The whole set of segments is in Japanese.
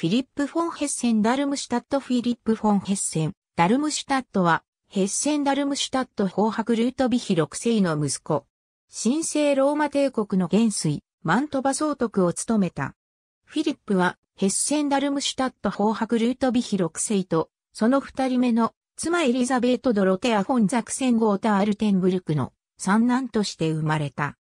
フィリップ・フォン・ヘッセン・ダルムシュタット・フィリップ・フォン・ヘッセン、ダルムシュタットは、ヘッセン・ダルムシュタット・法白ルート・ビヒ6世の息子。神聖ローマ帝国の元帥、マントバ総督を務めた。フィリップは、ヘッセン・ダルムシュタット・法白ルート・ビヒ6世と、その二人目の、妻エリザベート・ドロテア・フォン・ザクセン・ゴータ・アルテンブルクの三男として生まれた。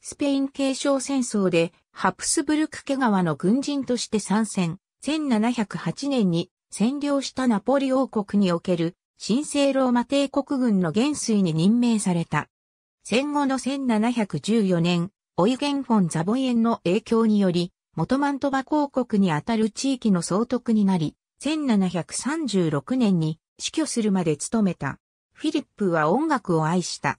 スペイン継承戦争でハプスブルク家川の軍人として参戦、1708年に占領したナポリ王国における神聖ローマ帝国軍の元帥に任命された。戦後の1714年、オイゲン・フォン・ザボイエンの影響により、元マントバ公国にあたる地域の総督になり、1736年に死去するまで務めた。フィリップは音楽を愛した。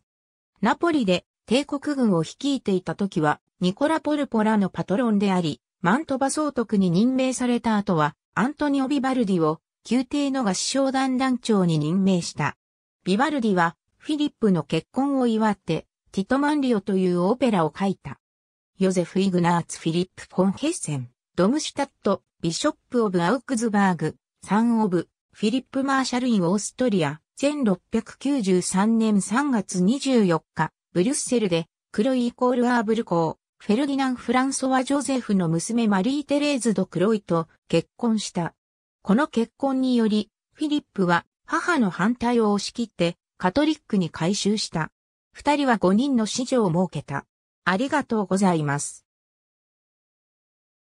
ナポリで帝国軍を率いていた時は、ニコラ・ポルポラのパトロンであり、マントバ総督に任命された後は、アントニオ・ビバルディを、宮廷の合唱団団長に任命した。ビバルディは、フィリップの結婚を祝って、ティトマンリオというオペラを書いた。ヨゼフ・イグナーツ・フィリップ・フォン・ヘッセン、ドムシュタット、ビショップ・オブ・アウクズバーグ、サン・オブ、フィリップ・マーシャル・イン・オーストリア、1693年3月24日、ブリュッセルで、クロイ・イコール・アーブル公、フェルディナン・フランソワ・ジョゼフの娘マリー・テレーズ・ド・クロイと結婚した。この結婚により、フィリップは母の反対を押し切ってカトリックに改宗した。二人は五人の子女を設けた。ありがとうございます。